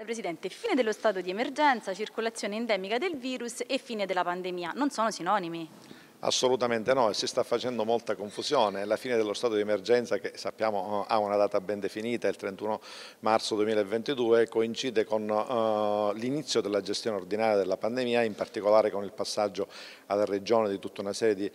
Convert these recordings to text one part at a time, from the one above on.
Eh, Presidente, fine dello stato di emergenza, circolazione endemica del virus e fine della pandemia non sono sinonimi? Assolutamente no, e si sta facendo molta confusione. La fine dello stato di emergenza, che sappiamo eh, ha una data ben definita, il 31 marzo 2022, coincide con uh, l'inizio della gestione ordinaria della pandemia, in particolare con il passaggio alla Regione di tutta una serie di uh,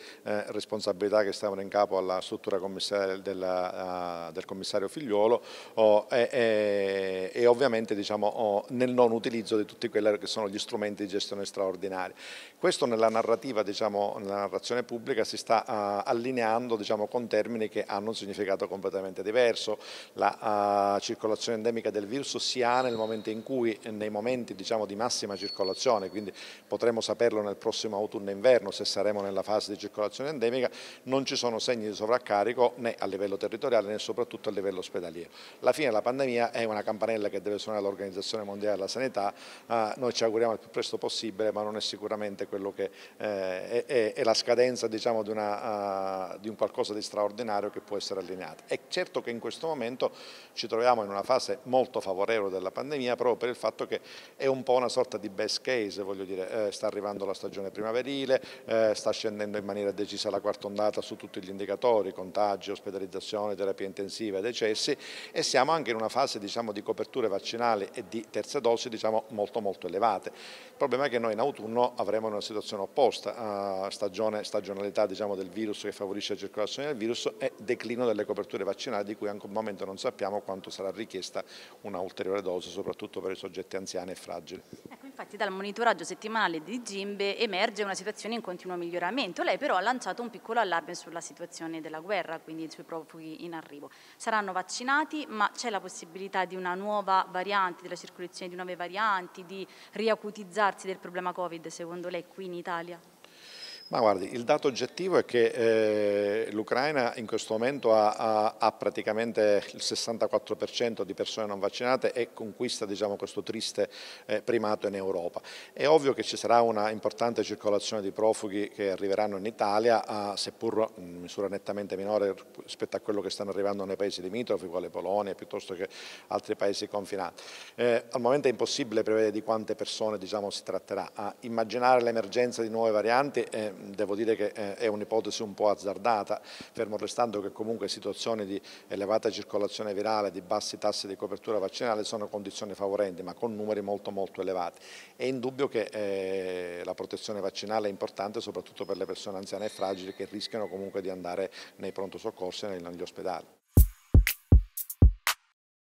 responsabilità che stavano in capo alla struttura commissari della, uh, del commissario Figliuolo e, oh, e e ovviamente diciamo, nel non utilizzo di tutti quelli che sono gli strumenti di gestione straordinaria. Questo nella narrativa, diciamo, nella narrazione pubblica si sta ah, allineando diciamo, con termini che hanno un significato completamente diverso. La uh, circolazione endemica del virus si ha nel momento in cui, nei momenti diciamo, di massima circolazione, quindi potremo saperlo nel prossimo autunno e inverno se saremo nella fase di circolazione endemica, non ci sono segni di sovraccarico né a livello territoriale né soprattutto a livello ospedaliero. La fine della pandemia è una campanella quella che deve suonare l'Organizzazione Mondiale della Sanità, eh, noi ci auguriamo il più presto possibile, ma non è sicuramente quello che eh, è, è, la scadenza diciamo, di, una, uh, di, un qualcosa di straordinario che può essere allineato. È certo che in questo momento ci troviamo in una fase molto favorevole della pandemia proprio per il fatto che è un po' una sorta di best case, voglio dire, eh, sta arrivando la stagione primaverile, eh, sta scendendo in maniera decisa la quarta ondata su tutti gli indicatori, contagi, ospedalizzazione, terapia intensiva, decessi e siamo anche in una fase diciamo, di copertura coperture vaccinali e di terza dose diciamo, molto molto elevate. Il problema è che noi in autunno avremo una situazione opposta, a eh, stagione, stagionalità diciamo, del virus che favorisce la circolazione del virus e declino delle coperture vaccinali di cui anche un momento non sappiamo quanto sarà richiesta una ulteriore dose, soprattutto per i soggetti anziani e fragili. Ecco, infatti dal monitoraggio settimanale di Gimbe emerge una situazione in continuo miglioramento. Lei però ha lanciato un piccolo allarme sulla situazione della guerra, quindi sui profughi in arrivo. Saranno vaccinati, ma c'è la possibilità di una nuova nuova variante, della circolazione di nuove varianti, di riacutizzarsi del problema Covid, secondo lei, qui in Italia? Ma guardi, il dato oggettivo è che eh, l'Ucraina in questo momento ha, ha, ha praticamente il 64% di persone non vaccinate e conquista diciamo, questo triste eh, primato in Europa. È ovvio che ci sarà una importante circolazione di profughi che arriveranno in Italia, a, seppur in misura nettamente minore rispetto a quello che stanno arrivando nei paesi limitrofi, quale Polonia piuttosto che altri paesi confinanti. Eh, al momento è impossibile prevedere di quante persone diciamo, si tratterà. A immaginare l'emergenza di nuove varianti devo dire che eh, è un'ipotesi un po' azzardata, fermo restando che comunque situazioni di elevata circolazione virale, di bassi tassi di copertura vaccinale sono condizioni favorenti, ma con numeri molto molto elevati. È indubbio che eh, la protezione vaccinale è importante soprattutto per le persone anziane e fragili che rischiano comunque di andare nei pronto soccorsi e negli ospedali.